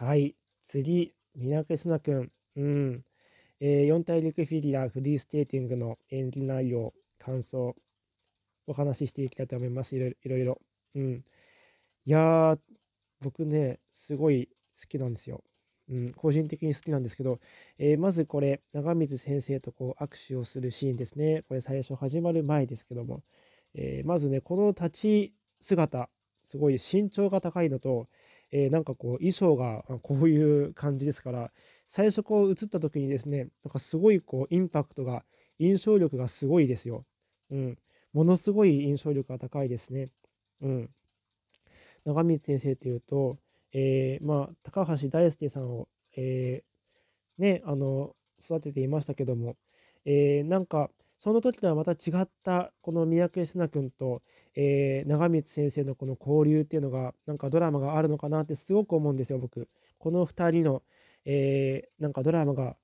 はい、次、ミラクスナ君。うん。えー、4大陸フィギュアフリースケーティングの演技内容、感想、お話ししていきたいと思います。いろいろ。いろうん。いやー、僕ね、すごい好きなんですよ。うん、個人的に好きなんですけど、えー、まずこれ、長水先生とこう握手をするシーンですね。これ最初始まる前ですけども、えー、まずね、この立ち姿、すごい身長が高いのと、えー、なんかこう衣装がこういう感じですから最初こう映った時にですねなんかすごいこうインパクトが印象力がすごいですよ。うん、ものすごい印象力が高いですね。うん、長光先生というと、えー、まあ、高橋大輔さんを、えー、ね、あの育てていましたけども、えー、なんかその時とはまた違ったこの三宅瀬名君と、えー、長光先生のこの交流っていうのがなんかドラマがあるのかなってすごく思うんですよ僕この2人の、えー、なんかドラマが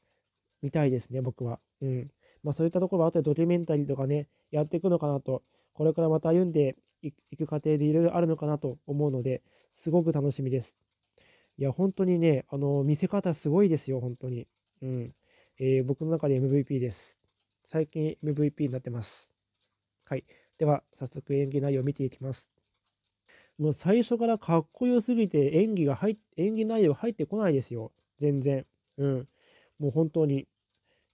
見たいですね僕は、うんまあ、そういったところは後でドキュメンタリーとかねやっていくのかなとこれからまた歩んでいく過程でいろいろあるのかなと思うのですごく楽しみですいや本当にねあの見せ方すごいですよ本当にうん、えー、僕の中で MVP です最近 MVP になってます。はい。では、早速演技内容を見ていきます。もう最初からかっこよすぎて演技が入演技内容入ってこないですよ。全然。うん。もう本当に。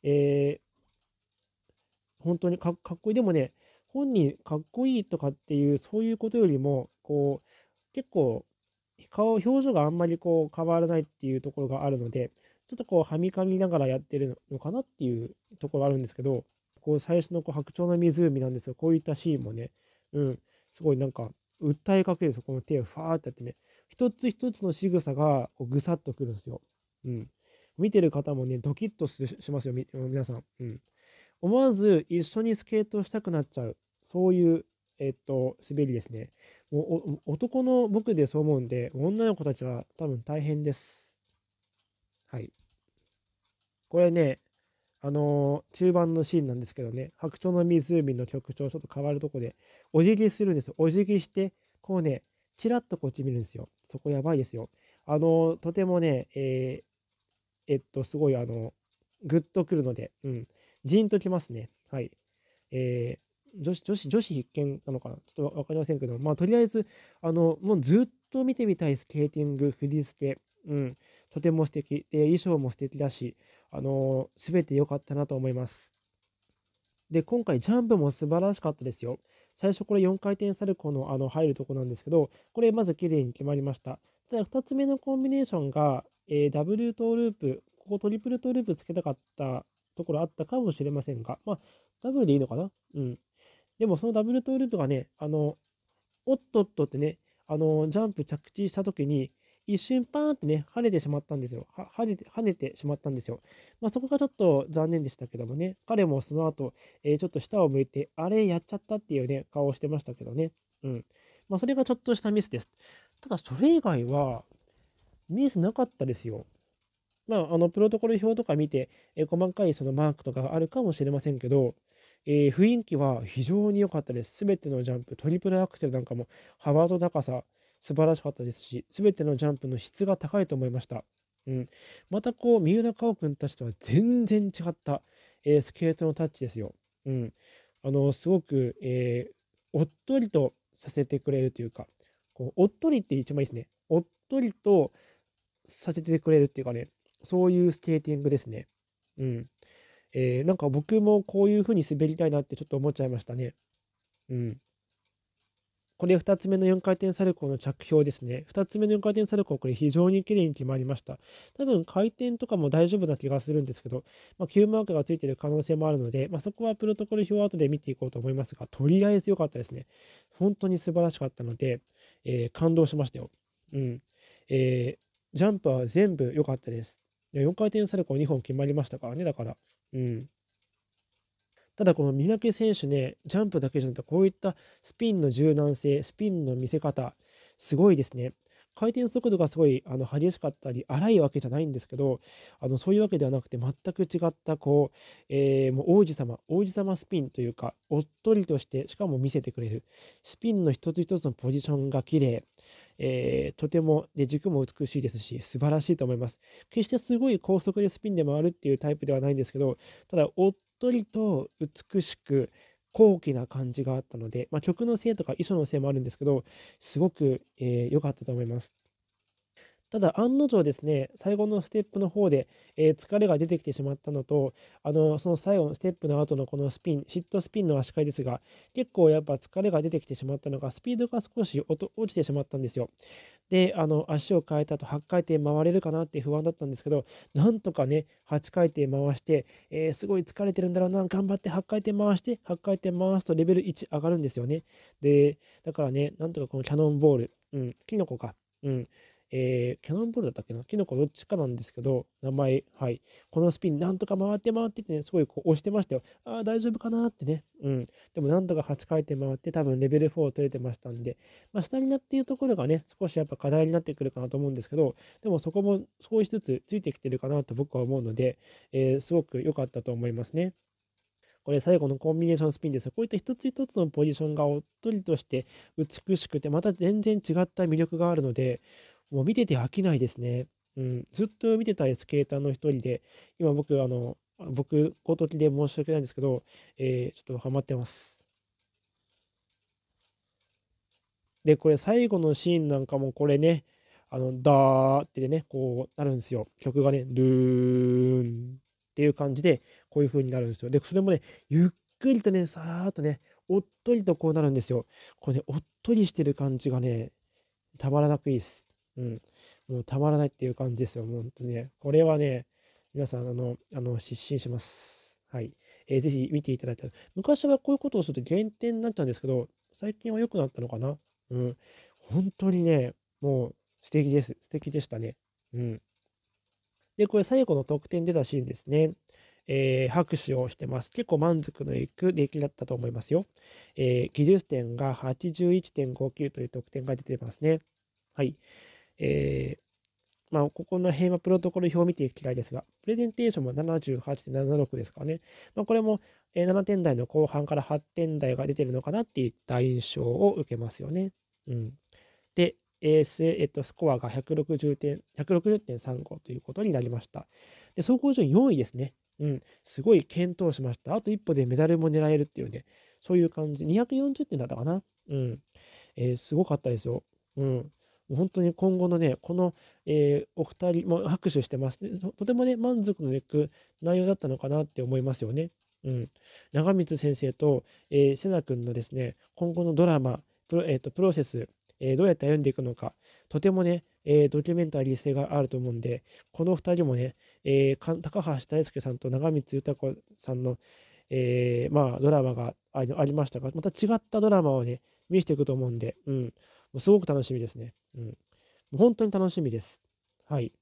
えー、本当にかっこいい。でもね、本人かっこいいとかっていう、そういうことよりも、こう、結構、顔、表情があんまりこう変わらないっていうところがあるので、ちょっとこうはみかみながらやってるのかなっていうところあるんですけど、こう最初のこう白鳥の湖なんですよ。こういったシーンもね、うん、すごいなんか訴えかけるんですよ。この手をファーってやってね、一つ一つの仕草がこうぐさっとくるんですよ。うん。見てる方もね、ドキッとしますよ、皆さん。うん。思わず一緒にスケートしたくなっちゃう。そういう、えっと、滑りですね。もう男の僕でそう思うんで、女の子たちは多分大変です。はい。これね、あのー、中盤のシーンなんですけどね、白鳥の湖の曲調、ちょっと変わるとこで、お辞儀するんですよ。お辞儀して、こうね、ちらっとこっち見るんですよ。そこやばいですよ。あのー、とてもね、えー、えっと、すごい、あの、ぐっとくるので、うん、じんときますね。はい。えー、女子、女子、女子必見なのかなちょっと分かりませんけど、まあ、とりあえず、あの、もうずっと見てみたいスケーティング、振り付け、うん、とても素敵で、衣装も素敵だし、あのー、全て良かったなと思います。で、今回ジャンプも素晴らしかったですよ。最初これ4回転サルコーのあの入るとこなんですけど、これまず綺麗に決まりました。ただ2つ目のコンビネーションが、えー、ダブルトーループ、ここトリプルトーループつけたかったところあったかもしれませんが、まあ、ダブルでいいのかなうん。でもそのダブルトーループがね、あの、おっとっとってね、あの、ジャンプ着地した時に、一瞬パーンってね、晴れてしまったんですよ。跳ねて、跳ねてしまったんですよ。まあ、そこがちょっと残念でしたけどもね、彼もその後、えー、ちょっと下を向いて、あれやっちゃったっていうね、顔をしてましたけどね。うん。まあ、それがちょっとしたミスです。ただ、それ以外は、ミスなかったですよ。まあ、あの、プロトコル表とか見て、えー、細かいそのマークとかがあるかもしれませんけど、えー、雰囲気は非常に良かったです。すべてのジャンプ、トリプルアクセルなんかも、幅の高さ、素晴らしかったですし、全てのジャンプの質が高いと思いました。うん、またこう、三浦佳生君たちとは全然違った、えー、スケートのタッチですよ。うん、あのすごく、えー、おっとりとさせてくれるというか、こうおっとりって一番いいですね。おっとりとさせてくれるっていうかね、そういうスケーティングですね。うん。えー、なんか僕もこういう風に滑りたいなってちょっと思っちゃいましたね。うん。これ2つ目の4回転サルコーの着氷ですね。2つ目の4回転サルコー、これ非常に綺麗に決まりました。多分回転とかも大丈夫な気がするんですけど、まあ、Q マークがついてる可能性もあるので、まあ、そこはプロトコル表後で見ていこうと思いますが、とりあえず良かったですね。本当に素晴らしかったので、えー、感動しましたよ。うん。えー、ジャンプは全部良かったです。4回転サルコー2本決まりましたからね、だから。うん。ただこの三宅選手ね、ジャンプだけじゃなくて、こういったスピンの柔軟性、スピンの見せ方、すごいですね。回転速度がすごいあの激しかったり荒いわけじゃないんですけどあのそういうわけではなくて全く違ったこう,、えー、もう王子様王子様スピンというかおっとりとしてしかも見せてくれるスピンの一つ一つのポジションが綺麗えー、とても、ね、軸も美しいですし、素晴らしいと思います。決してすごい高速でスピンで回るっていうタイプではないんですけど、ただ、おっとりと美しく、高貴な感じがあったので、まあ、曲のせいとか衣装のせいもあるんですけど、すごく良、えー、かったと思います。ただ案の定ですね、最後のステップの方で、えー、疲れが出てきてしまったのと、あのその最後のステップの後のこのスピン、シットスピンの足換えですが、結構やっぱ疲れが出てきてしまったのが、スピードが少し落ちてしまったんですよ。で、あの足を変えたと8回転回れるかなって不安だったんですけど、なんとかね、8回転回して、えー、すごい疲れてるんだろうな、頑張って8回転回して、8回転回すとレベル1上がるんですよね。で、だからね、なんとかこのキャノンボール、うん、キノコか、うん、えー、キャノンボールだったっけなキノコどっちかなんですけど、名前、はい。このスピン、なんとか回って回ってってね、すごいこう押してましたよ。ああ、大丈夫かなってね。うん。でも、なんとか8回転回って、多分レベル4取れてましたんで、まあ、スタミナっていうところがね、少しやっぱ課題になってくるかなと思うんですけど、でもそこも少しずつついてきてるかなと僕は思うので、えー、すごく良かったと思いますね。これ最後のコンビネーションスピンですこういった一つ一つのポジションがおっとりとして美しくて、また全然違った魅力があるので、もう見てて飽きないですね。うん、ずっと見てたスケーターの一人で、今僕、あの、僕、ごときで申し訳ないんですけど、えー、ちょっとハマってます。で、これ最後のシーンなんかもこれね、あの、ダーってね、こうなるんですよ。曲がね、ルーンっていう感じで、こういう風になるんですよ。で、それもね、ゆっくりとね、さーっとね、おっとりとこうなるんですよ。これね、おっとりしてる感じがね、たまらなくいいです。うん、もうたまらないっていう感じですよ、本当にね。これはね、皆さん、あの、あの失神します。はい。えー、ぜひ見ていただいたら。昔はこういうことをすると減点になっちゃうんですけど、最近は良くなったのかなうん。本当にね、もう素敵です。素敵でしたね。うん。で、これ最後の得点出たシーンですね。えー、拍手をしてます。結構満足のいく出来だったと思いますよ。えー、技術点が81.59という得点が出てますね。はい。えー、まあ、ここの平和プロトコル表を見ていく機会ですが、プレゼンテーションも78.76ですからね。まあ、これも7点台の後半から8点台が出てるのかなっていった印象を受けますよね。うん、で、えーえっと、スコアが160点、160.35ということになりました。で、総合順位4位ですね。うん、すごい検討しました。あと一歩でメダルも狙えるっていうね、そういう感じ。240点だったかな。うん。えー、すごかったですよ。うん。本当に今後のね、この、えー、お二人、も拍手してます、ね、とてもね、満足のいく内容だったのかなって思いますよね。うん。長光先生と、えー、瀬名君のですね、今後のドラマ、プロ,、えーと、プロセス、えー、どうやって歩んでいくのか、とてもね、えー、ドキュメンタリー性があると思うんで、この2人もね、えー、高橋大輔さんと長光豊子さんの、えー、まあ、ドラマがありましたが、また違ったドラマをね、見せていくと思うんで、うん、もうすごく楽しみですね。うん。もう本当に楽しみです。はい。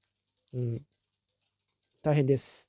うん。大変です。